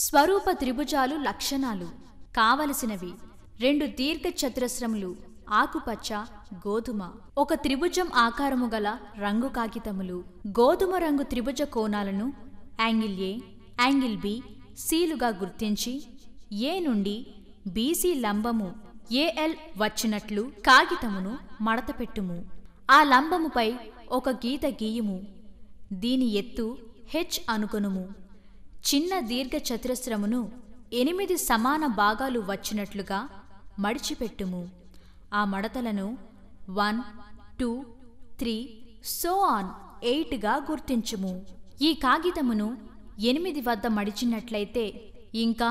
స్వరూప త్రిభుజాలు లక్షణాలు కావలసినవి రెండు దీర్ఘ చతురస్రములు ఆకుపచ్చ గోధుమ ఒక త్రిభుజం ఆకారము గల రంగు కాగితములు గోధుమ రంగు త్రిభుజ కోణాలను యాంగిల్ ఏ యాంగిల్ బి సీలుగా గుర్తించి ఏ నుండి బీసీ లంబము ఏఎల్ వచ్చినట్లు కాగితమును మడతపెట్టుము ఆ లంబముపై ఒక గీత గీయుము దీని ఎత్తు హెచ్ అనుకొనుము చిన్న దీర్ఘచతురస్రమును ఎనిమిది సమాన భాగాలు వచ్చినట్లుగా మడిచిపెట్టుము ఆ మడతలను one two three so on ఎయిట్గా గుర్తించుము ఈ కాగితమును ఎనిమిది వద్ద మడిచినట్లయితే ఇంకా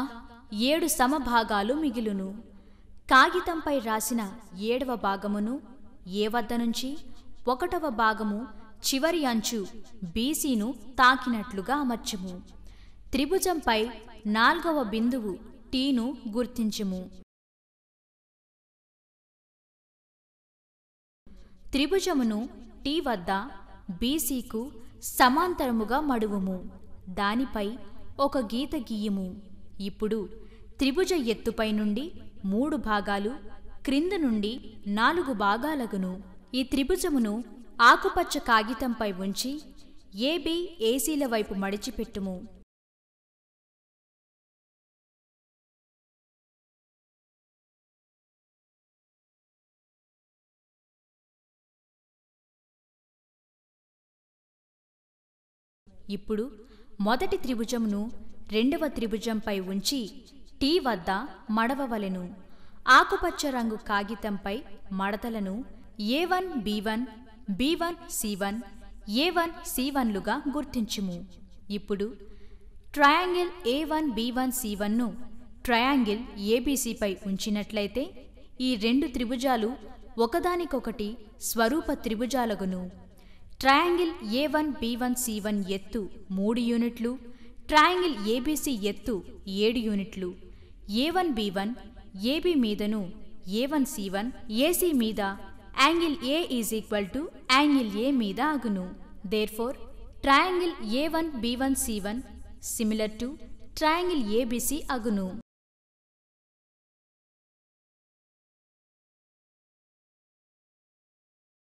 ఏడు సమభాగాలు మిగిలును కాగితంపై రాసిన ఏడవ భాగమును ఏ వద్ద నుంచి ఒకటవ భాగము చివరి అంచు బీసీను తాకినట్లుగా అమర్చుము త్రిభుజంపై నాల్గవ బిందువు టీను గుర్తించుము త్రిభుజమును టీ వద్ద బీసీకు సమాంతరముగా మడువుము దానిపై ఒక గీత గీయము ఇప్పుడు త్రిభుజ ఎత్తుపై నుండి మూడు భాగాలు క్రింద నుండి నాలుగు భాగాలగును ఈ త్రిభుజమును ఆకుపచ్చ కాగితంపై ఉంచి ఏబి ఏసీల వైపు మడిచిపెట్టుము ఇప్పుడు మొదటి త్రిభుజమును రెండవ త్రిభుజంపై ఉంచి టీ వద్ద మడవవలెను ఆకుపచ్చ రంగు కాగితంపై మడతలను A one B one B one C one A one C వన్లుగా గుర్తించుము ఇప్పుడు triangle A one B one C వన్ను ట్రయాంగిల్ ఏబీసీపై ఉంచినట్లయితే ఈ రెండు త్రిభుజాలు ఒకదానికొకటి స్వరూప త్రిభుజాలగును triangle A one B one C one ఎత్తు మూడు యూనిట్లు ట్రయాంగిల్ ఏబీసీ ఎత్తు ఏడు యూనిట్లు A one B one AB మీదను A one C one AC మీద angle A is equal to angle A మీద అగును therefore triangle A one B one C one similar to triangle ABC అగును